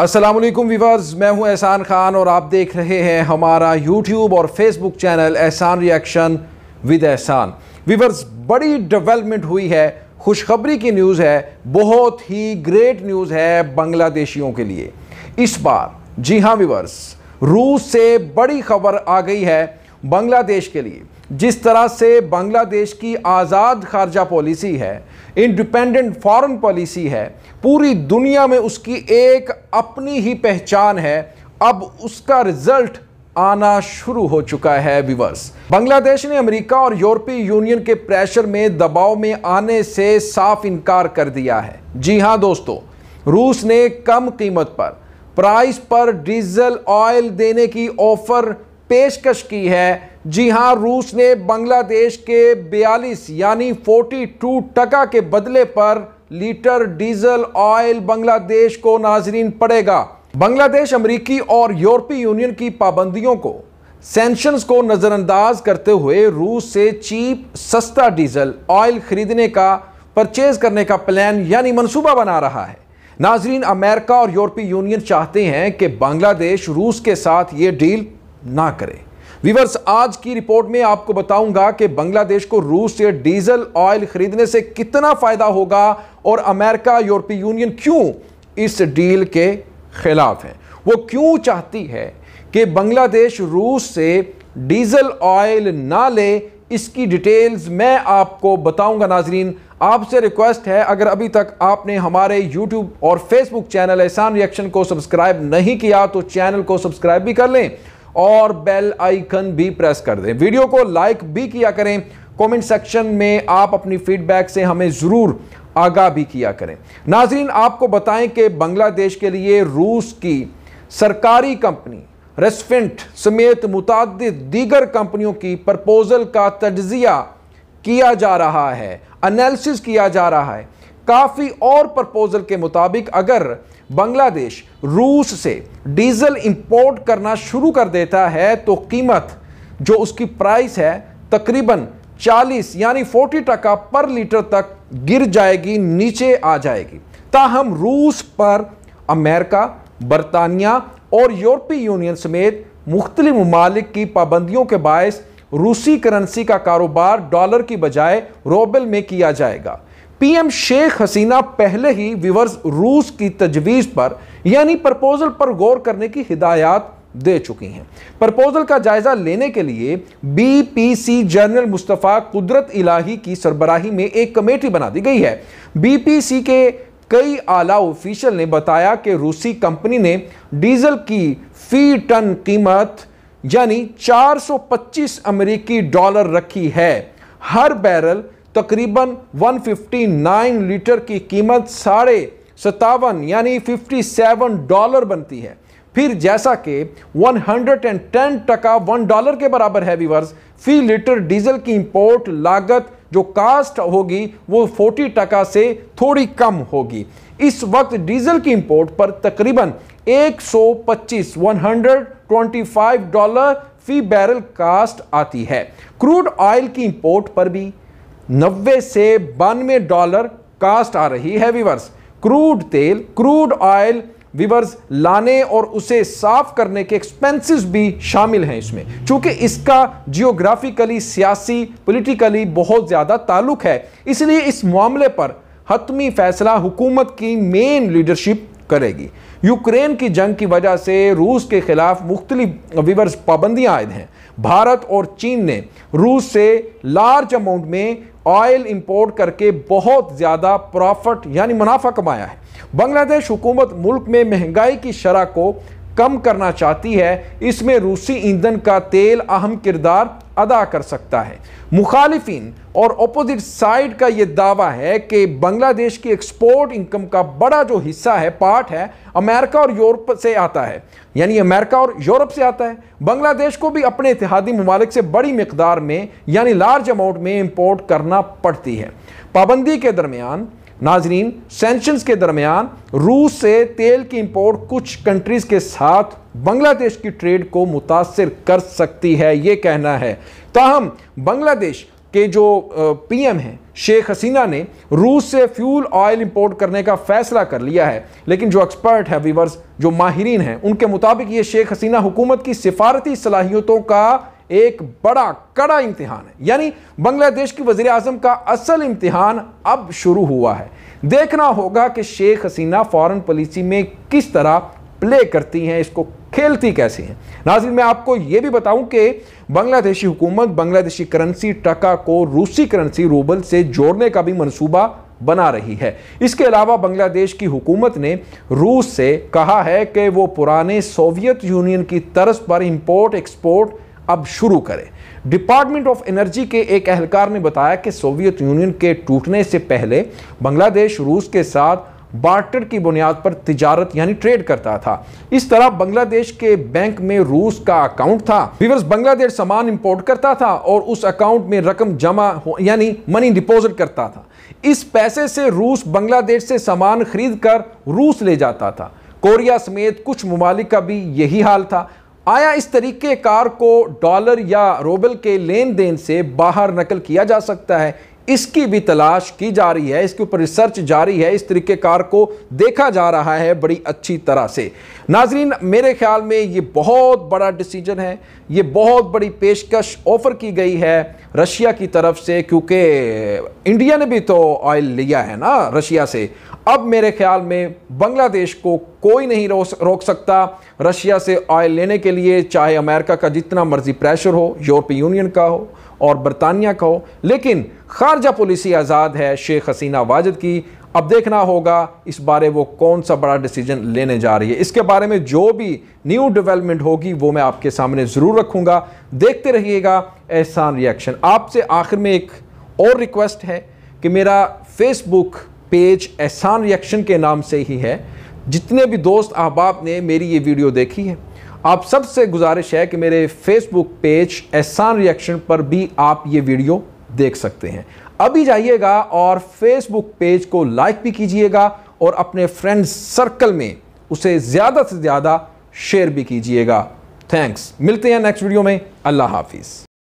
Aslam viewers मैं हूं एहसान खान और आप देख रहे हैं हमारा यूट्यूब और Facebook channel Ehsan reaction with Ehsan viewers बड़ी डेवलपमेंट हुई है खुशखबरी की न्यूज़ है बहुत ही ग्रेट न्यूज़ है बांग्लादेशियों के लिए इस बार जी हाँ वीवर्स रूस से बड़ी खबर आ गई है बांग्लादेश के लिए जिस तरह से बांग्लादेश की आज़ाद खारजा पॉलिसी है इंडिपेंडेंट फॉरेन पॉलिसी है पूरी दुनिया में उसकी एक अपनी ही पहचान है अब उसका रिजल्ट आना शुरू हो चुका है विवर्स बांग्लादेश ने अमेरिका और यूरोपीय यूनियन के प्रेशर में दबाव में आने से साफ इनकार कर दिया है जी हां दोस्तों रूस ने कम कीमत पर प्राइस पर डीजल ऑयल देने की ऑफर पेशकश की है जी हां रूस ने बांग्लादेश के 42 यानी 42 टका के बदले पर लीटर डीजल ऑयल बांग्लादेश को नाजरीन पड़ेगा बांग्लादेश अमरीकी और यूरोपीय यूनियन की पाबंदियों को सेंशंस को नज़रअंदाज करते हुए रूस से चीप सस्ता डीजल ऑयल खरीदने का परचेज करने का प्लान यानी मनसूबा बना रहा है नाजरीन अमेरिका और यूरोपीय यूनियन चाहते हैं कि बांग्लादेश रूस के साथ ये डील ना करें वीवर्स आज की रिपोर्ट में आपको बताऊंगा कि बांग्लादेश को रूस से डीजल ऑयल खरीदने से कितना फायदा होगा और अमेरिका यूरोपीय यूनियन क्यों इस डील के खिलाफ है वो क्यों चाहती है कि बांग्लादेश रूस से डीजल ऑयल ना ले इसकी डिटेल्स मैं आपको बताऊंगा नाजरीन आपसे रिक्वेस्ट है अगर अभी तक आपने हमारे यूट्यूब और फेसबुक चैनल एहसान रिएक्शन को सब्सक्राइब नहीं किया तो चैनल को सब्सक्राइब भी कर लें और बेल आइकन भी प्रेस कर दें वीडियो को लाइक भी किया करें कमेंट सेक्शन में आप अपनी फीडबैक से हमें ज़रूर आगाह भी किया करें नाजरीन आपको बताएं कि बांग्लादेश के लिए रूस की सरकारी कंपनी रेस्फेंट समेत मुतद दीगर कंपनियों की प्रपोजल का तजिया किया जा रहा है एनालिसिस किया जा रहा है काफ़ी और प्रपोजल के मुताबिक अगर बांग्लादेश रूस से डीजल इंपोर्ट करना शुरू कर देता है तो कीमत जो उसकी प्राइस है तकरीबन 40 यानी 40 टका पर लीटर तक गिर जाएगी नीचे आ जाएगी ताहम रूस पर अमेरिका बरतानिया और यूरोपीय यूनियन समेत मुख्तलि ममालिक की पाबंदियों के बायस रूसी करेंसी का कारोबार डॉलर की बजाय रोबल में किया जाएगा पीएम शेख हसीना पहले ही विवर्स रूस की तजवीज़ पर यानी प्रपोजल पर गौर करने की हिदायत दे चुकी हैं प्रपोजल का जायजा लेने के लिए बीपीसी जनरल मुस्तफ़ा कुदरत इलाही की सरबराही में एक कमेटी बना दी गई है बीपीसी के कई आला ऑफिशियल ने बताया कि रूसी कंपनी ने डीजल की फी टन कीमत यानी 425 अमेरिकी डॉलर रखी है हर बैरल तकरीबन 159 लीटर की कीमत साढ़े सतावन यानी 57 डॉलर बनती है फिर जैसा कि 110 टका वन डॉलर के बराबर है वीवर्स फी लीटर डीजल की इंपोर्ट लागत जो कास्ट होगी वो 40 टका से थोड़ी कम होगी इस वक्त डीजल की इंपोर्ट पर तकरीबन 125 125 डॉलर फी बैरल कास्ट आती है क्रूड ऑयल की इंपोर्ट पर भी नब्बे से बानवे डॉलर कास्ट आ रही है विवर्स क्रूड तेल क्रूड ऑयल विवर्स लाने और उसे साफ करने के एक्सपेंसेस भी शामिल हैं इसमें चूंकि इसका जियोग्राफिकली सियासी पॉलिटिकली बहुत ज़्यादा ताल्लुक है इसलिए इस मामले पर हतमी फैसला हुकूमत की मेन लीडरशिप करेगी यूक्रेन की जंग की वजह से रूस के खिलाफ मुख्तलिफ विवर्स पाबंदियाँ आए हैं भारत और चीन ने रूस से लार्ज अमाउंट में ऑयल इंपोर्ट करके बहुत ज़्यादा प्रॉफिट यानी मुनाफा कमाया है बांग्लादेश हुकूमत मुल्क में महंगाई की शरह को कम करना चाहती है इसमें रूसी ईंधन का तेल अहम किरदार अदा कर सकता है मुखालिफिन और अपोजिट साइड का ये दावा है कि बांग्लादेश की एक्सपोर्ट इनकम का बड़ा जो हिस्सा है पार्ट है अमेरिका और यूरोप से आता है यानी अमेरिका और यूरोप से आता है बांग्लादेश को भी अपने इतिहादी ममालिक से बड़ी मकदार में यानी लार्ज अमाउंट में इम्पोर्ट करना पड़ती है पाबंदी के दरमियान नाजरीन सेंशन के दरमियान रूस से तेल की इंपोर्ट कुछ कंट्रीज़ के साथ बांग्लादेश की ट्रेड को मुतासर कर सकती है ये कहना है ताहम बांग्लादेश के जो पीएम हैं शेख हसीना ने रूस से फ्यूल ऑयल इंपोर्ट करने का फैसला कर लिया है लेकिन जो एक्सपर्ट है वीवर्स जो माहरीन हैं उनके मुताबिक ये शेख हसीना हुकूमत की सिफारती सलाहियतों का एक बड़ा कड़ा इम्तिहान है यानी बांग्लादेश की वजीर अजम का असल इम्तिहान अब शुरू हुआ है देखना होगा कि शेख हसीना फॉरेन पॉलिसी में किस तरह प्ले करती हैं इसको खेलती कैसी हैं नाजिर मैं आपको यह भी बताऊं कि बांग्लादेशी हुकूमत बांग्लादेशी करेंसी टका को रूसी करेंसी रूबल से जोड़ने का भी मनसूबा बना रही है इसके अलावा बांग्लादेश की हुकूमत ने रूस से कहा है कि वो पुराने सोवियत यूनियन की तर्ज पर इंपोर्ट एक्सपोर्ट अब शुरू करें डिपार्टमेंट ऑफ एनर्जी के एक अहलकार ने बताया कि सोवियत यूनियन के टूटने से पहले बांग्लादेश रूस के साथ बार्टर की बुनियाद पर तिजारत यानी ट्रेड करता था इस तरह बांग्लादेश के बैंक में रूस का अकाउंट था व्यूवर्स बांग्लादेश सामान इंपोर्ट करता था और उस अकाउंट में रकम जमा यानी मनी डिपॉजिट करता था इस पैसे से रूस बांग्लादेश से सामान खरीद कर रूस ले जाता था कोरिया समेत कुछ ममालिक का भी यही हाल था आया इस तरीके कार को डॉलर या रोबल के लेन देन से बाहर नकल किया जा सकता है इसकी भी तलाश की जा रही है इसके ऊपर रिसर्च जारी है इस तरीके कार को देखा जा रहा है बड़ी अच्छी तरह से नाजरीन मेरे ख्याल में ये बहुत बड़ा डिसीजन है ये बहुत बड़ी पेशकश ऑफ़र की गई है रशिया की तरफ से क्योंकि इंडिया ने भी तो ऑयल लिया है ना रशिया से अब मेरे ख्याल में बांग्लादेश को कोई नहीं रोक सकता रशिया से ऑयल लेने के लिए चाहे अमेरिका का जितना मर्जी प्रेशर हो यूरोपीय यूनियन का हो और बरतानिया का हो लेकिन खारजा पॉलिसी आज़ाद है शेख हसीना वाजिद की अब देखना होगा इस बारे वो कौन सा बड़ा डिसीजन लेने जा रही है इसके बारे में जो भी न्यू डेवलपमेंट होगी वो मैं आपके सामने ज़रूर रखूँगा देखते रहिएगा एहसान रिएक्शन आपसे आखिर में एक और रिक्वेस्ट है कि मेरा फेसबुक पेज एहसान रिएक्शन के नाम से ही है जितने भी दोस्त अहबाब ने मेरी ये वीडियो देखी है आप सबसे गुजारिश है कि मेरे फेसबुक पेज एहसान रिएक्शन पर भी आप ये वीडियो देख सकते हैं अभी जाइएगा और फेसबुक पेज को लाइक भी कीजिएगा और अपने फ्रेंड सर्कल में उसे ज़्यादा से ज़्यादा शेयर भी कीजिएगा थैंक्स मिलते हैं नेक्स्ट वीडियो में अल्लाह हाफिज़